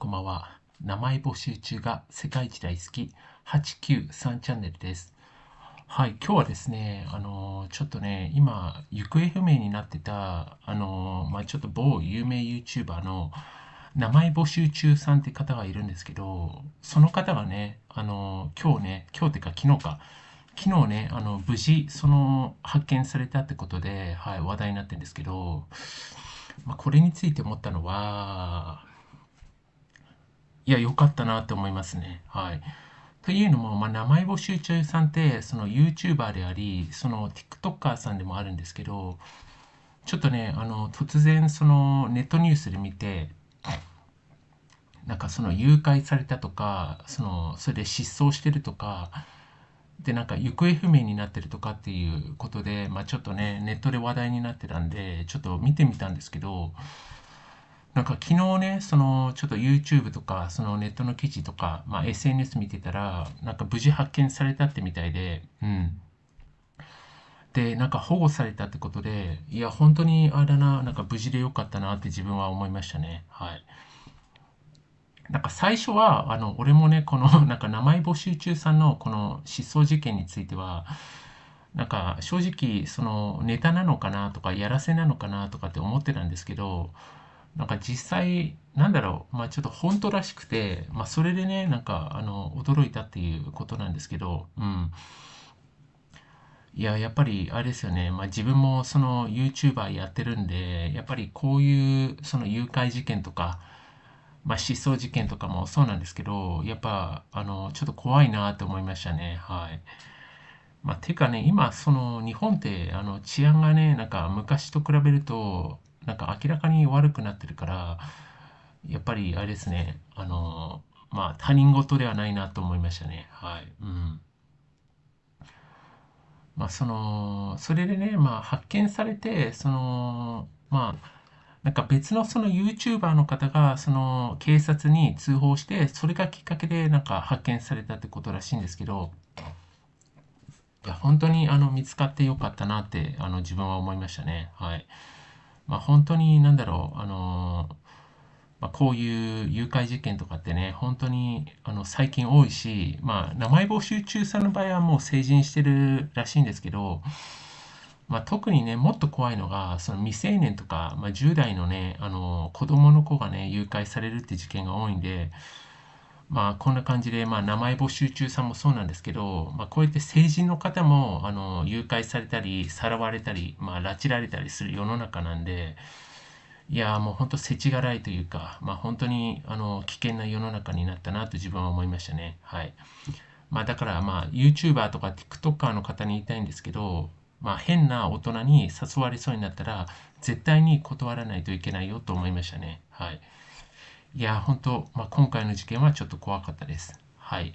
こんばんは。名前募集中が世界一大好き893チャンネルです。はい、今日はですね、あのちょっとね、今、行方不明になってた、あのまあ、ちょっと某有名 YouTuber の名前募集中さんって方がいるんですけど、その方がね、あの今日ね、今日ってか昨日か、昨日ね、あの無事、その発見されたってことで、はい、話題になってるんですけど、まあ、これについて思ったのは、いや、良かったなって思いますね。はい。というのも、まあ、名前募集中さんって、その YouTuber であり、その TikToker さんでもあるんですけど、ちょっとね、あの、突然、そのネットニュースで見て、なんかその誘拐されたとか、その、それで失踪してるとか、で、なんか行方不明になってるとかっていうことで、まあ、ちょっとね、ネットで話題になってたんで、ちょっと見てみたんですけど、なんか昨日ね、そのちょっと YouTube とか、そのネットの記事とか、まあ、SNS 見てたら、なんか無事発見されたってみたいで、うん。で、なんか保護されたってことで、いや、本当にあれだな、なんか無事でよかったなって自分は思いましたね。はい。なんか最初は、あの、俺もね、この、なんか名前募集中さんのこの失踪事件については、なんか正直、そのネタなのかなとか、やらせなのかなとかって思ってたんですけど、なんか実際、なんだろう、まあ、ちょっと本当らしくて、まあ、それでね、なんか、あの、驚いたっていうことなんですけど、うん。いや、やっぱり、あれですよね、まあ、自分もその YouTuber やってるんで、やっぱりこういう、その誘拐事件とか、まあ、失踪事件とかもそうなんですけど、やっぱ、あの、ちょっと怖いなと思いましたね。はい。まあ、てかね、今、その日本ってあの治安がね、なんか昔と比べると、なんか明らかに悪くなってるから、やっぱりあれですね、あの、まあ他人事ではないなと思いましたね。はい。うん。まあその、それでね、まあ発見されて、その、まあ、なんか別のその YouTuber の方がその警察に通報して、それがきっかけでなんか発見されたってことらしいんですけど、いや、本当にあの見つかってよかったなってあの自分は思いましたね。はい。まあ、本当になんだろう、あのまあ、こういう誘拐事件とかってね、本当にあの最近多いし、まあ、名前募集中さんの場合はもう成人してるらしいんですけど、まあ、特にね、もっと怖いのが、その未成年とか、まあ、10代のね、あの子供の子がね、誘拐されるって事件が多いんで、まあ、こんな感じで、まあ、名前募集中さんもそうなんですけど、まあ、こうやって成人の方もあの誘拐されたりさらわれたり、まあ、拉致られたりする世の中なんでいやもう本当世知辛いというか、まあ、本当にあの危険な世の中になったなと自分は思いましたね。はいまあ、だから、まあ、YouTuber とか TikToker の方に言いたいんですけど、まあ、変な大人に誘われそうになったら絶対に断らないといけないよと思いましたね。はいいや、本当、まあ、今回の事件はちょっと怖かったです。はい。